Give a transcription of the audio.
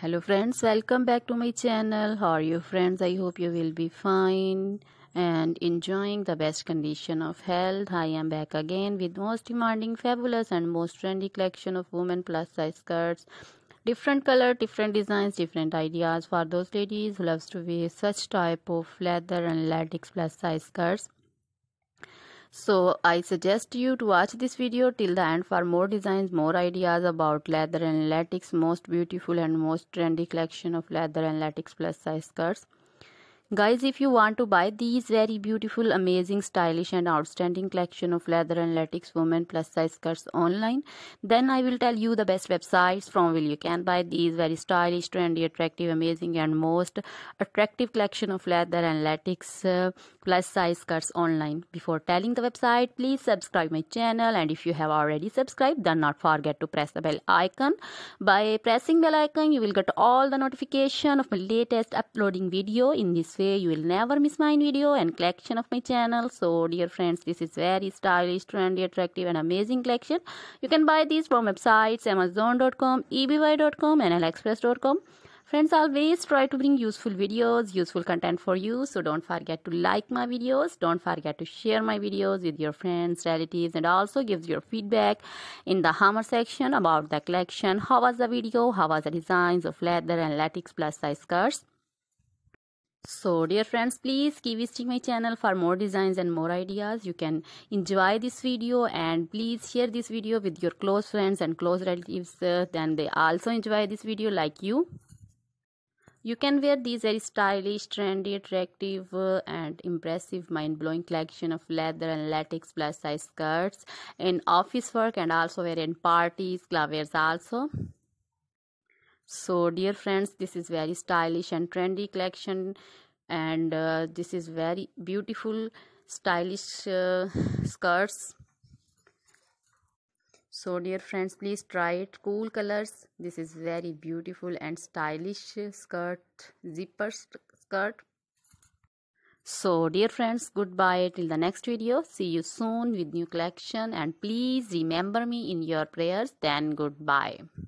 hello friends welcome back to my channel how are you friends i hope you will be fine and enjoying the best condition of health i am back again with most demanding fabulous and most trendy collection of women plus size skirts different color different designs different ideas for those ladies who loves to wear such type of leather and latex plus size skirts so I suggest you to watch this video till the end for more designs, more ideas about leather and latex, most beautiful and most trendy collection of leather and latex plus size skirts guys if you want to buy these very beautiful amazing stylish and outstanding collection of leather and latex women plus size skirts online then i will tell you the best websites from where you can buy these very stylish trendy attractive amazing and most attractive collection of leather and latex uh, plus size skirts online before telling the website please subscribe my channel and if you have already subscribed then not forget to press the bell icon by pressing bell icon you will get all the notification of my latest uploading video in this you will never miss my video and collection of my channel. So dear friends, this is very stylish, trendy, attractive and amazing collection. You can buy these from websites amazon.com, eby.com and aliexpress.com. Friends, always try to bring useful videos, useful content for you. So don't forget to like my videos. Don't forget to share my videos with your friends, relatives, and also give your feedback in the hammer section about the collection. How was the video? How was the designs of leather and latex plus size skirts? so dear friends please keep visiting my channel for more designs and more ideas you can enjoy this video and please share this video with your close friends and close relatives uh, then they also enjoy this video like you you can wear these very stylish, trendy, attractive uh, and impressive mind-blowing collection of leather and latex plus-size skirts in office work and also wear in parties, clubbers also. So dear friends, this is very stylish and trendy collection and uh, this is very beautiful stylish uh, skirts so dear friends please try it cool colors this is very beautiful and stylish skirt zipper skirt so dear friends goodbye till the next video see you soon with new collection and please remember me in your prayers then goodbye